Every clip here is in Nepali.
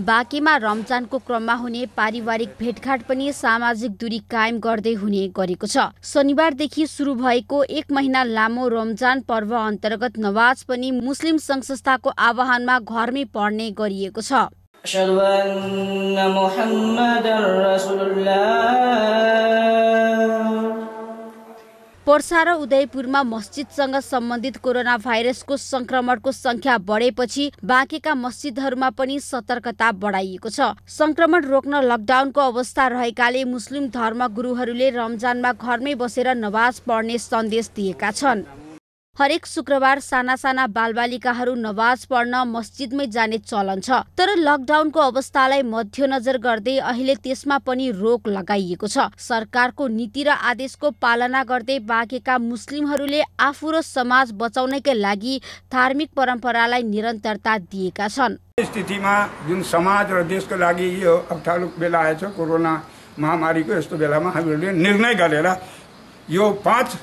बाँकीमा रमजानको क्रममा हुने पारिवारिक भेटघाट पनि सामाजिक दूरी कायम गर्दै हुने गरेको छ शनिबारदेखि सुरु भएको एक महिना लामो रमजान पर्व अन्तर्गत नवाज पनि मुस्लिम सङ्घ संस्थाको आह्वानमा घरमै पढ्ने गरिएको छ पर्सा र उदयपुरमा मस्जिदसँग सम्बन्धित कोरोना भाइरसको संक्रमणको संख्या बढेपछि बाँकेका मस्जिदहरूमा पनि सतर्कता बढाइएको छ संक्रमण रोक्न लकडाउनको अवस्था रहेकाले मुस्लिम धर्म रमजानमा घरमै बसेर नमाज पढ्ने सन्देश दिएका छन् हरेक शुक्रबार साना साना बालबालिकाहरू नवाज पढ्न मस्जिदमै जाने चलन छ तर लकडाउनको अवस्थालाई मध्यनजर गर्दै अहिले त्यसमा पनि रोक लगाइएको छ सरकारको नीति र आदेशको पालना गर्दै बाँकेका मुस्लिमहरूले आफू र समाज बचाउनकै लागि धार्मिक परम्परालाई निरन्तरता दिएका छन् स्थितिमा जुन समाज र देशको लागि यो अप्ठ्यारो बेला आएछ कोरोना महामारीको यस्तो बेलामा हामीहरूले निर्णय गरेर यो पाँच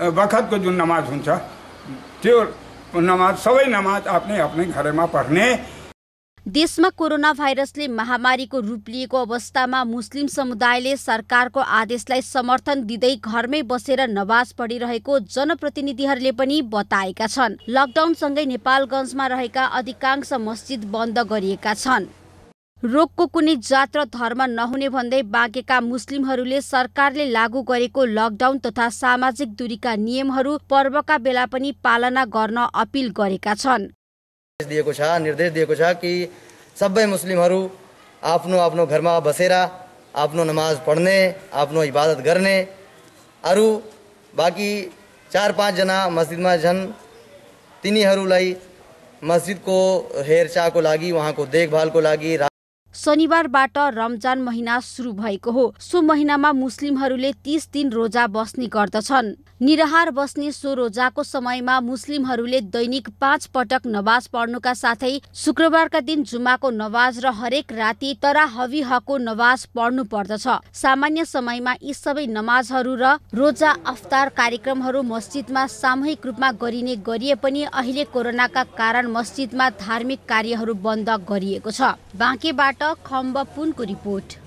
बखतको जुन नमाज हुन्छ त्यो नमाज सबै नमाज आफ्नै आफ्नै घरमा पढ्ने देशमा कोरोना भाइरसले महामारीको रूप लिएको अवस्थामा मुस्लिम समुदायले सरकारको आदेशलाई समर्थन दिँदै घरमै बसेर नमाज पढिरहेको जनप्रतिनिधिहरूले पनि बताएका छन् लकडाउनसँगै नेपालगञ्जमा रहेका अधिकांश मस्जिद बन्द गरिएका छन् रोगको कुनै जात र धर्म नहुने भन्दै बाँकेका मुस्लिमहरूले सरकारले लागू गरेको लकडाउन तथा सामाजिक दूरीका नियमहरू पर्वका बेला पनि पालना गर्न अपिल गरेका छन् दिएको छ निर्देश दिएको छ कि सबै मुस्लिमहरू आफ्नो आफ्नो घरमा बसेर आफ्नो नमाज पढ्ने आफ्नो इबादत गर्ने अरू बाँकी चार पाँचजना मस्जिदमा छन् तिनीहरूलाई मस्जिदको हेरचाहको लागि उहाँको देखभालको लागि शनिबारबाट रमजान महिना सुरु भएको हो सो महिनामा मुस्लिमहरूले तीस दिन रोजा बस्ने गर्दछन् निराहार बस्ने सो रोजाको समयमा मुस्लिमहरूले दैनिक पाँच पटक नमाज पढ्नुका साथै शुक्रबारका दिन जुमाको नवाज र हरेक राति तरा हविहको नवाज पढ्नु पर्दछ सामान्य समयमा यी सबै नमाजहरू र रोजा अफ्तार कार्यक्रमहरू मस्जिदमा सामूहिक रूपमा गरिने गरिए पनि अहिले कोरोनाका कारण मस्जिदमा धार्मिक कार्यहरू बन्द गरिएको छ बाँकेबाट खम्ब को रिपोर्ट